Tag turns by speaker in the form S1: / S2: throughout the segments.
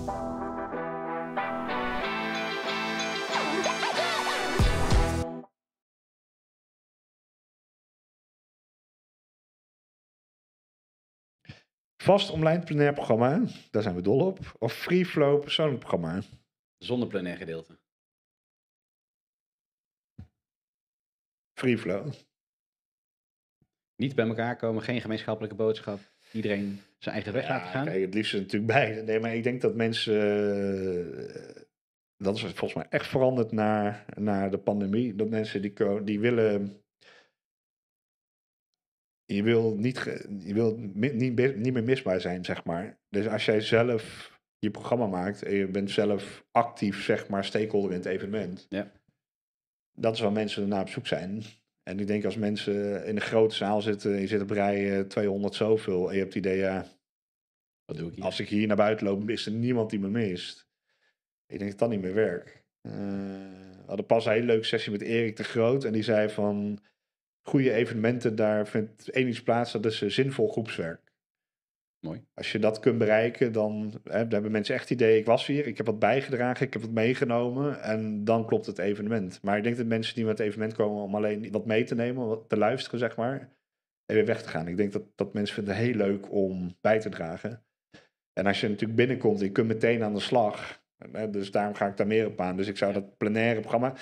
S1: Vast online plenair programma, daar zijn we dol op. Of free flow persoonlijk programma.
S2: Zonder plenair gedeelte. Free flow niet bij elkaar komen, geen gemeenschappelijke boodschap, iedereen zijn eigen weg ja, laten gaan? het liefst natuurlijk beide. Nee, maar
S1: ik denk dat mensen. Eh, dat is volgens mij echt veranderd na, na de pandemie. Dat mensen die, die willen. Je wil, niet, je wil niet, niet, meer misbaar zijn, zeg maar. Dus als jij zelf je programma maakt en je bent zelf actief, zeg maar, stakeholder in het evenement. Ja. Dat is waar mensen naar op zoek zijn. En ik denk als mensen in een grote zaal zitten, je zit op rij 200 eh, zoveel en je hebt het idee, ja, Wat doe ik hier? als ik hier naar buiten loop, is er niemand die me mist. Ik denk dat dat niet meer werkt. Eh, we hadden pas een hele leuke sessie met Erik de Groot en die zei van, goede evenementen, daar vindt één iets plaats, dat is eh, zinvol groepswerk. Mooi. Als je dat kunt bereiken, dan, hè, dan hebben mensen echt idee, ik was hier, ik heb wat bijgedragen, ik heb wat meegenomen en dan klopt het evenement. Maar ik denk dat mensen die met het evenement komen om alleen wat mee te nemen, wat te luisteren, zeg maar, en weer weg te gaan. Ik denk dat, dat mensen vinden heel leuk om bij te dragen. En als je natuurlijk binnenkomt, je kunt meteen aan de slag. Hè, dus daarom ga ik daar meer op aan. Dus ik zou dat plenaire programma...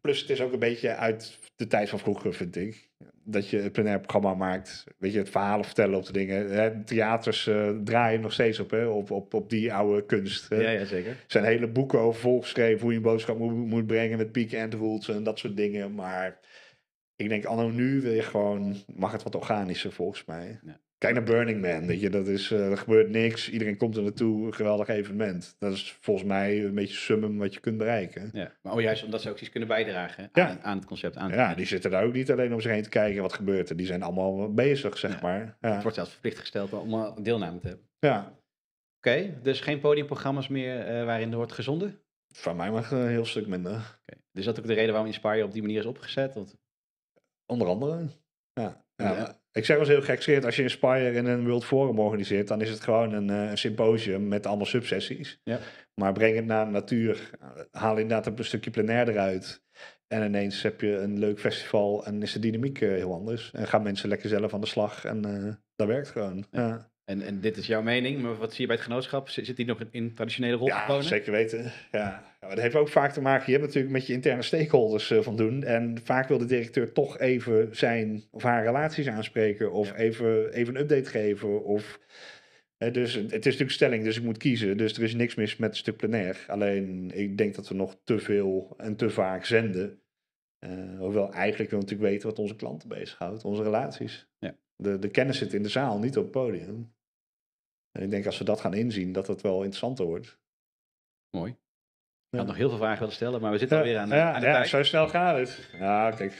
S1: Plus het is ook een beetje uit de tijd van vroeger, vind ik dat je een plenair programma maakt. Weet je, het verhalen vertellen op de dingen. Hè, theaters eh, draaien nog steeds op, hè, op, op, op die oude kunst. Hè. Ja, ja, zeker. Er zijn hele boeken over volgeschreven hoe je een boodschap moet, moet brengen met peak and rules en dat soort dingen. Maar ik denk, anno nu wil je gewoon, mag het wat organischer volgens mij. Ja. Kijk naar Burning Man, weet je, dat is, eh, er gebeurt niks, iedereen komt er naartoe, een geweldig evenement. Dat is volgens mij een beetje summum wat je kunt bereiken.
S2: Ja, maar oh, juist omdat ze ook iets kunnen bijdragen
S1: aan, het concept. Aan ja, die zitten daar ook niet alleen om zich heen te kijken wat gebeurt er. Die zijn allemaal
S2: bezig, zeg maar. Het wordt zelfs verplicht gesteld om eh, deelname te hebben. Ja. Oké, dus geen podiumprogramma's meer eh, waarin er wordt gezonden? Van mij mag een heel stuk minder. Okay. Dus dat ook de reden waarom Inspire op die manier is opgezet? Want... Onder andere, ja.
S1: ja. Ik zeg wel eens heel gek schreeuwd, als je een Spire in een World Forum organiseert, dan is het gewoon een, eh, een symposium met allemaal subsessies. Ja. Maar breng het naar de natuur, haal inderdaad een stukje plenair eruit. En ineens heb je een leuk festival en is de dynamiek eh, heel anders. En gaan mensen lekker zelf aan de slag en uh, dat werkt gewoon. Ja. En, en
S2: dit is jouw mening, maar wat zie je bij het genootschap? Zit die nog in, traditionele rol? Ja, zeker weten. Ja. Maar dat heeft
S1: ook vaak te maken, je hebt natuurlijk met je interne stakeholders eh, van doen. En vaak wil de directeur toch even zijn of haar relaties aanspreken of even, even een update geven. Of, eh, dus het is natuurlijk stelling, dus ik moet kiezen. Dus er is niks mis met het stuk plenair. Alleen ik denk dat we nog te veel en te vaak zenden. Eh, hoewel eigenlijk wil natuurlijk weten wat onze klanten bezighoudt, onze relaties. Ja. De, de kennis zit in de zaal, niet op het podium. En ik denk als we dat gaan inzien, dat het wel
S2: interessanter wordt. Mooi. Ik had nog heel veel vragen willen stellen, maar we zitten alweer aan, aan de tijd. Ja, zo snel gaat het. Ja, oké.